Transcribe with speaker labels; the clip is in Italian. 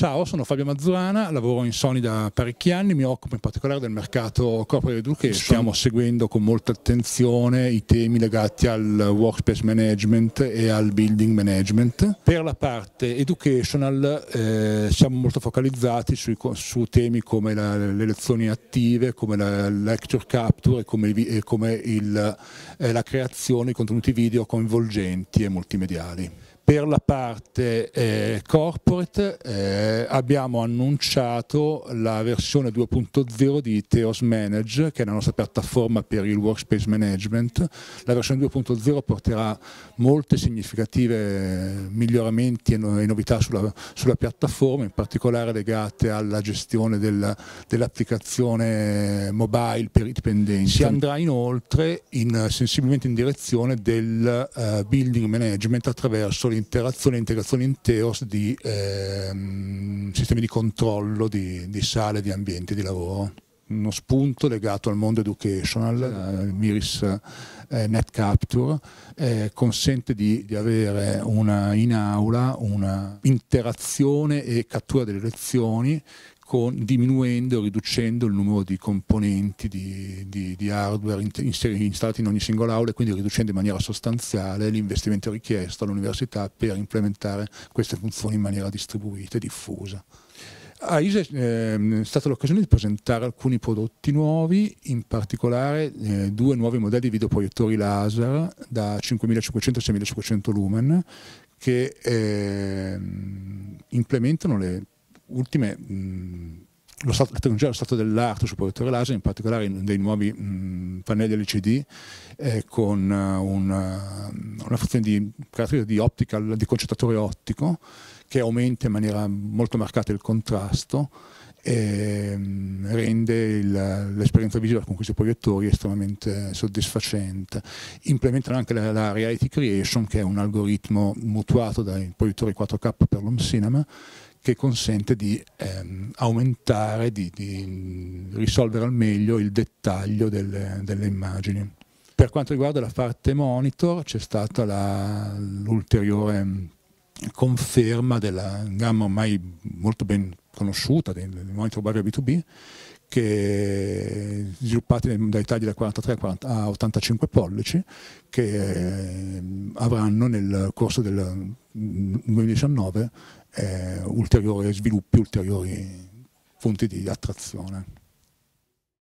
Speaker 1: Ciao, sono Fabio Mazzuana, lavoro in Sony da parecchi anni, mi occupo in particolare del mercato corporate education. stiamo seguendo con molta attenzione i temi legati al workspace management e al building management. Per la parte educational eh, siamo molto focalizzati sui, su temi come la, le lezioni attive, come la lecture capture e come, e come il, eh, la creazione di contenuti video coinvolgenti e multimediali. Per la parte eh, corporate eh, abbiamo annunciato la versione 2.0 di Teos Manage, che è la nostra piattaforma per il workspace management. La versione 2.0 porterà molte significative miglioramenti e, no e novità sulla, sulla, piattaforma, in particolare legate alla gestione del, dell'applicazione mobile per i dipendenti. Si andrà inoltre in, sensibilmente in direzione del uh, building management attraverso l'interno interazione e integrazione in teos di ehm, sistemi di controllo di, di, sale, di ambienti di lavoro. Uno spunto legato al mondo educational, eh, Miris eh, Net Capture, eh, consente di, di avere una, in aula una interazione e cattura delle lezioni con, diminuendo o riducendo il numero di componenti di, di, di hardware installati in ogni singola aula e quindi riducendo in maniera sostanziale l'investimento richiesto all'università per implementare queste funzioni in maniera distribuita e diffusa. A ISE eh, è stata l'occasione di presentare alcuni prodotti nuovi, in particolare eh, due nuovi modelli di videoproiettori laser da 5500 a 6500 lumen che eh, implementano le ultime, mh, lo stato, la tecnologia dello stato dell'arte sul proiettore laser, in particolare in dei nuovi mh, pannelli LCD eh, con uh, eh, una, eh, una funzione di, di optical, di concentratore ottico che aumenta in maniera molto marcata il contrasto e mh, rende l'esperienza visiva con questi proiettori estremamente soddisfacente. Implementano anche la, la, Reality Creation che è un algoritmo mutuato dai proiettori 4K per l'Home Cinema che consente di ehm, aumentare, di, di, risolvere al meglio il dettaglio delle, delle immagini. Per quanto riguarda la parte monitor c'è stata l'ulteriore mm, conferma della gamma ormai molto ben conosciuta del monitor barrier B2B che sviluppati dai tagli da 43 a 85 pollici che ehm, avranno nel corso del 2019 mm, eh, ulteriori sviluppi, ulteriori fonti di attrazione.